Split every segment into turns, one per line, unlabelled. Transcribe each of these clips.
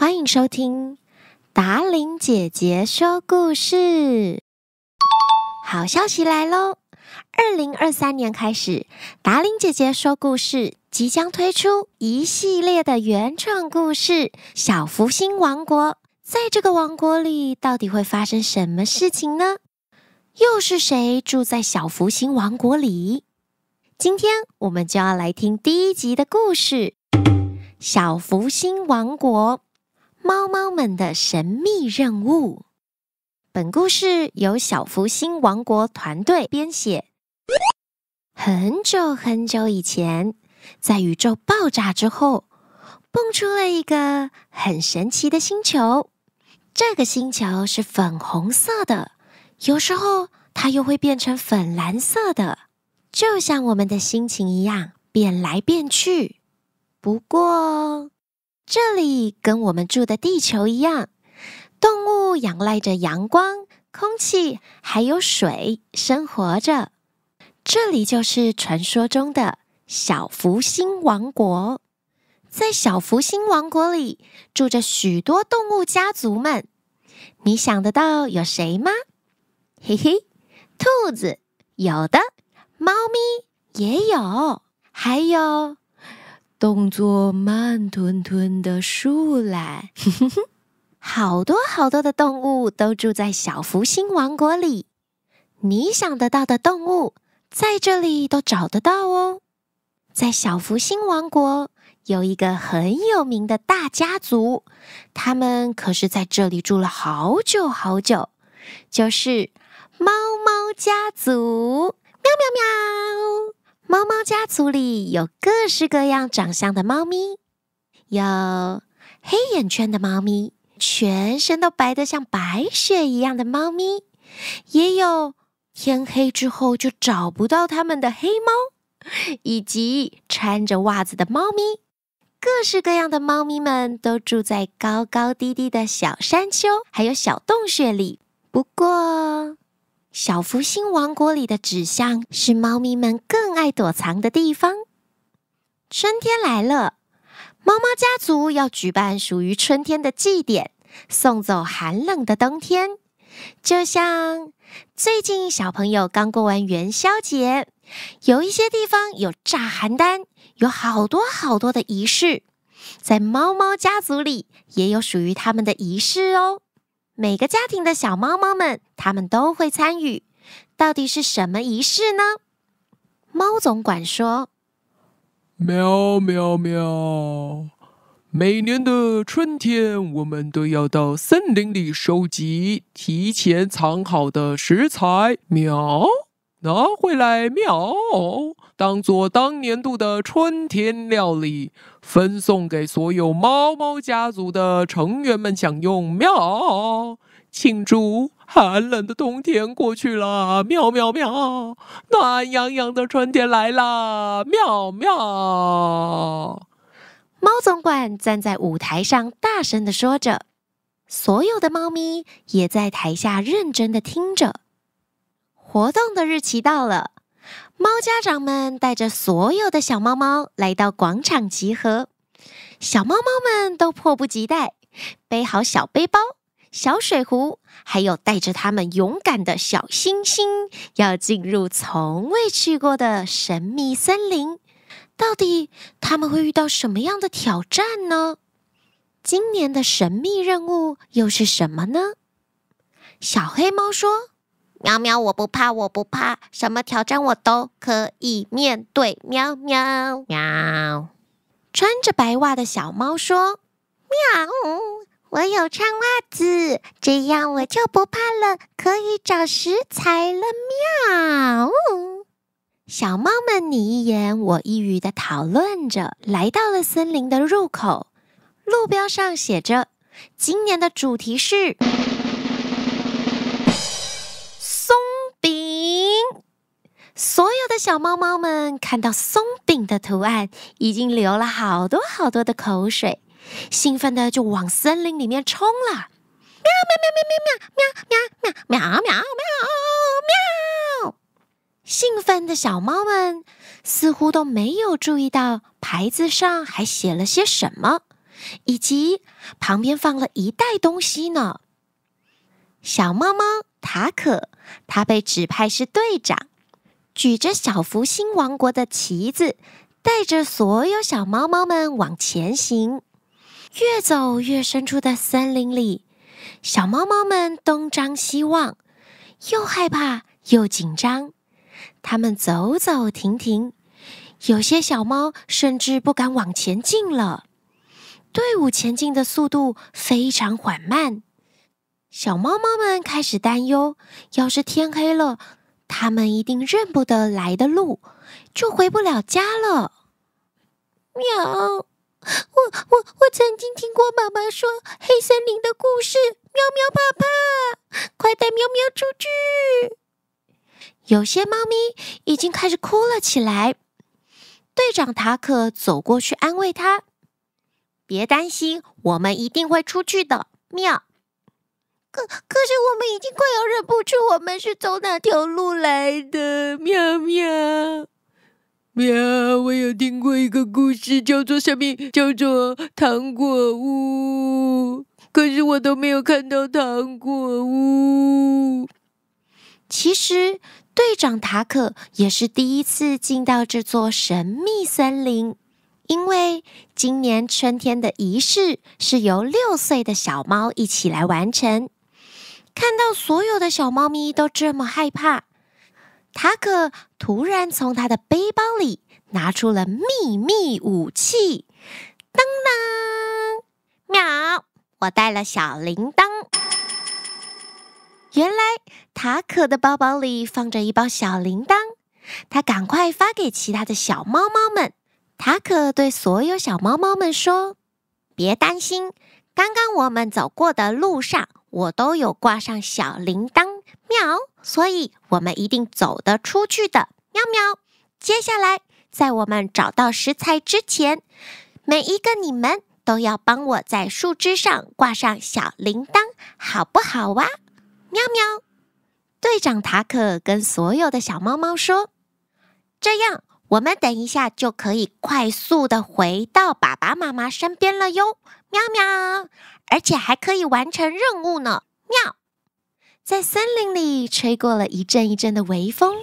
欢迎收听达玲姐姐说故事。好消息来喽！二零二三年开始，达玲姐姐说故事即将推出一系列的原创故事。小福星王国，在这个王国里，到底会发生什么事情呢？又是谁住在小福星王国里？今天我们就要来听第一集的故事《小福星王国》。猫猫们的神秘任务。本故事由小福星王国团队编写。很久很久以前，在宇宙爆炸之后，蹦出了一个很神奇的星球。这个星球是粉红色的，有时候它又会变成粉蓝色的，就像我们的心情一样变来变去。不过，这里跟我们住的地球一样，动物仰赖着阳光、空气还有水生活着。这里就是传说中的小福星王国。在小福星王国里，住着许多动物家族们。你想得到有谁吗？嘿嘿，兔子有的，猫咪也有，还有。动作慢吞吞的树懒，好多好多的动物都住在小福星王国里。你想得到的动物，在这里都找得到哦。在小福星王国，有一个很有名的大家族，他们可是在这里住了好久好久，就是猫猫家族。猫猫家族里有各式各样长相的猫咪，有黑眼圈的猫咪，全身都白的像白雪一样的猫咪，也有天黑之后就找不到它们的黑猫，以及穿着袜子的猫咪。各式各样的猫咪们都住在高高低低的小山丘，还有小洞穴里。不过，小福星王国里的纸箱是猫咪们更爱躲藏的地方。春天来了，猫猫家族要举办属于春天的祭典，送走寒冷的冬天。就像最近小朋友刚过完元宵节，有一些地方有炸寒郸，有好多好多的仪式。在猫猫家族里，也有属于他们的仪式哦。每个家庭的小猫猫们，它们都会参与。到底是什么仪式呢？猫总管说：“喵喵喵！每年的春天，我们都要到森林里收集提前藏好的食材。”喵。拿回来，喵！当做当年度的春天料理，分送给所有猫猫家族的成员们享用，喵！庆祝寒冷的冬天过去了，喵喵喵！暖洋洋的春天来了，喵喵！猫总管站在舞台上大声的说着，所有的猫咪也在台下认真的听着。活动的日期到了，猫家长们带着所有的小猫猫来到广场集合。小猫猫们都迫不及待，背好小背包、小水壶，还有带着他们勇敢的小星星，要进入从未去过的神秘森林。到底他们会遇到什么样的挑战呢？今年的神秘任务又是什么呢？小黑猫说。喵喵，我不怕，我不怕，什么挑战我都可以面对。喵喵喵，穿着白袜的小猫说：“喵，我有穿袜子，这样我就不怕了，可以找食材了。”喵。小猫们你一言我一语地讨论着，来到了森林的入口。路标上写着：“今年的主题是。”所有的小猫猫们看到松饼的图案，已经流了好多好多的口水，兴奋的就往森林里面冲了。喵喵喵喵喵喵喵喵喵喵喵喵！兴奋的小猫们似乎都没有注意到牌子上还写了些什么，以及旁边放了一袋东西呢。小猫猫塔可，它被指派是队长。举着小福星王国的旗子，带着所有小猫猫们往前行。越走越深处的森林里，小猫猫们东张西望，又害怕又紧张。他们走走停停，有些小猫甚至不敢往前进了。队伍前进的速度非常缓慢，小猫猫们开始担忧：要是天黑了。他们一定认不得来的路，就回不了家了。喵！我我我曾经听过妈妈说黑森林的故事。喵喵，怕怕，快带喵喵出去！有些猫咪已经开始哭了起来。队长塔克走过去安慰他：“别担心，我们一定会出去的。”喵。可是我们已经快要认不出我们是走哪条路来的。喵喵喵！我有听过一个故事，叫做《什么？叫做《糖果屋》。可是我都没有看到糖果屋。其实，队长塔可也是第一次进到这座神秘森林，因为今年春天的仪式是由六岁的小猫一起来完成。看到所有的小猫咪都这么害怕，塔可突然从他的背包里拿出了秘密武器，当当！喵，我带了小铃铛。原来塔可的包包里放着一包小铃铛，他赶快发给其他的小猫猫们。塔可对所有小猫猫们说：“别担心，刚刚我们走过的路上。”我都有挂上小铃铛，喵，所以我们一定走得出去的，喵喵。接下来，在我们找到食材之前，每一个你们都要帮我在树枝上挂上小铃铛，好不好哇？喵喵。队长塔克跟所有的小猫猫说：“这样，我们等一下就可以快速的回到爸爸妈妈身边了哟。”喵喵，而且还可以完成任务呢！喵，在森林里吹过了一阵一阵的微风，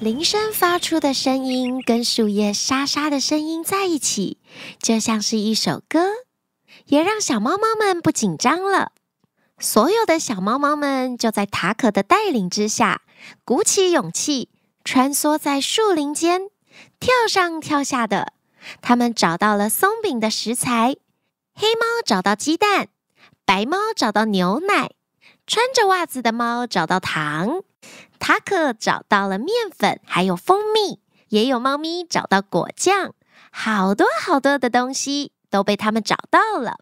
铃声发出的声音跟树叶沙沙的声音在一起，就像是一首歌，也让小猫猫们不紧张了。所有的小猫猫们就在塔可的带领之下，鼓起勇气穿梭在树林间，跳上跳下的。他们找到了松饼的食材，黑猫找到鸡蛋，白猫找到牛奶，穿着袜子的猫找到糖，塔克找到了面粉，还有蜂蜜，也有猫咪找到果酱，好多好多的东西都被他们找到了。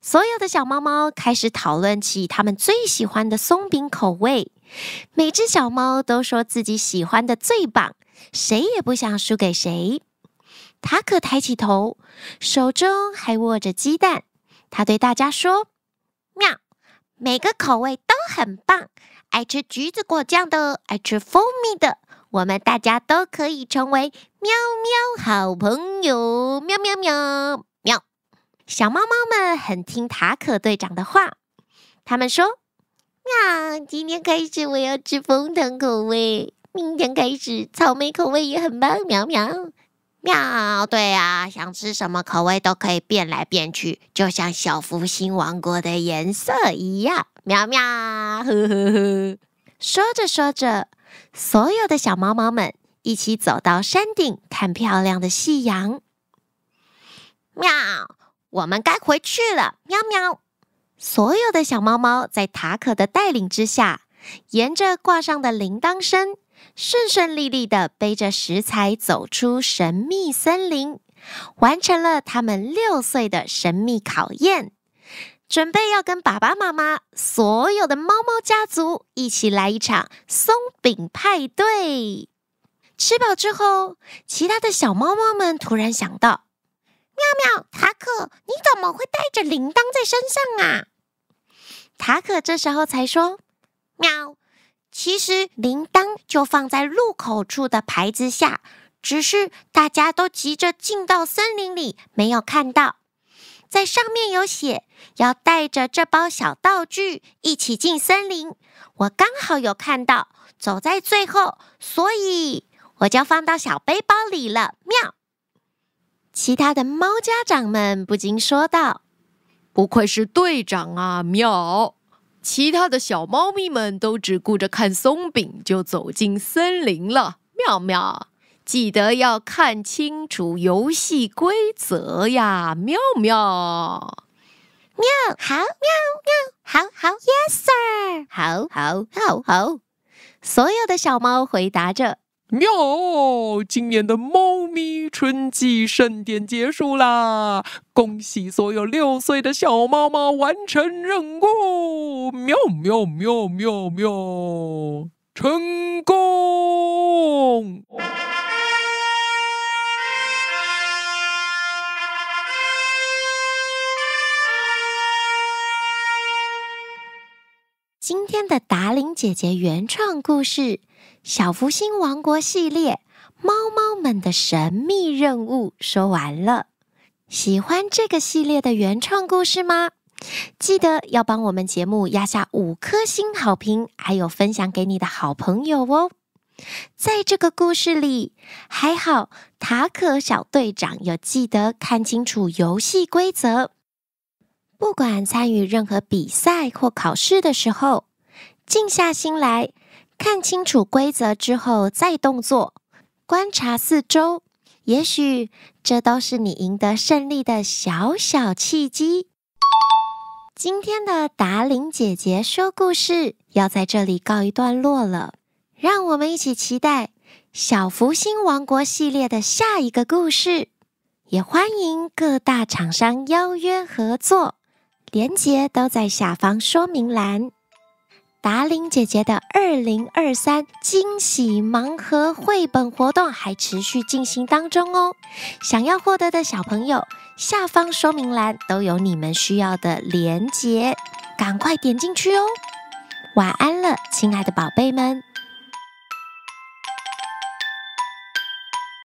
所有的小猫猫开始讨论起他们最喜欢的松饼口味，每只小猫都说自己喜欢的最棒，谁也不想输给谁。塔可抬起头，手中还握着鸡蛋。他对大家说：“喵，每个口味都很棒。爱吃橘子果酱的，爱吃蜂蜜的，我们大家都可以成为喵喵好朋友。喵喵喵喵。”小猫猫们很听塔可队长的话。他们说：“喵，今天开始我要吃枫糖口味。明天开始草莓口味也很棒。喵喵。”喵，对啊，想吃什么口味都可以变来变去，就像小福星王国的颜色一样。喵喵，呵呵呵。说着说着，所有的小猫猫们一起走到山顶看漂亮的夕阳。喵，我们该回去了。喵喵，所有的小猫猫在塔可的带领之下，沿着挂上的铃铛声。顺顺利利地背着食材走出神秘森林，完成了他们六岁的神秘考验，准备要跟爸爸妈妈、所有的猫猫家族一起来一场松饼派对。吃饱之后，其他的小猫猫们突然想到：“妙妙，塔可，你怎么会带着铃铛在身上啊？”塔可这时候才说：“喵。”其实铃铛就放在路口处的牌子下，只是大家都急着进到森林里，没有看到。在上面有写要带着这包小道具一起进森林，我刚好有看到，走在最后，所以我就放到小背包里了。妙！其他的猫家长们不禁说道：“不愧是队长啊，妙！”其他的小猫咪们都只顾着看松饼，就走进森林了。妙妙，记得要看清楚游戏规则呀，妙妙！喵，好，喵喵，好好，yes sir，好好好好。所有的小猫回答着。喵！今年的猫咪春季盛典结束啦，恭喜所有六岁的小猫猫完成任务！喵喵喵喵喵，成功！今天的达玲姐姐原创故事《小福星王国系列：猫猫们的神秘任务》说完了。喜欢这个系列的原创故事吗？记得要帮我们节目压下五颗星好评，还有分享给你的好朋友哦。在这个故事里，还好塔可小队长有记得看清楚游戏规则。不管参与任何比赛或考试的时候。静下心来，看清楚规则之后再动作，观察四周，也许这都是你赢得胜利的小小契机。今天的达玲姐姐说故事要在这里告一段落了，让我们一起期待《小福星王国》系列的下一个故事。也欢迎各大厂商邀约合作，链接都在下方说明栏。达令姐姐的二零二三惊喜盲盒绘本活动还持续进行当中哦，想要获得的小朋友，下方说明栏都有你们需要的链接，赶快点进去哦。晚安了，亲爱的宝贝们。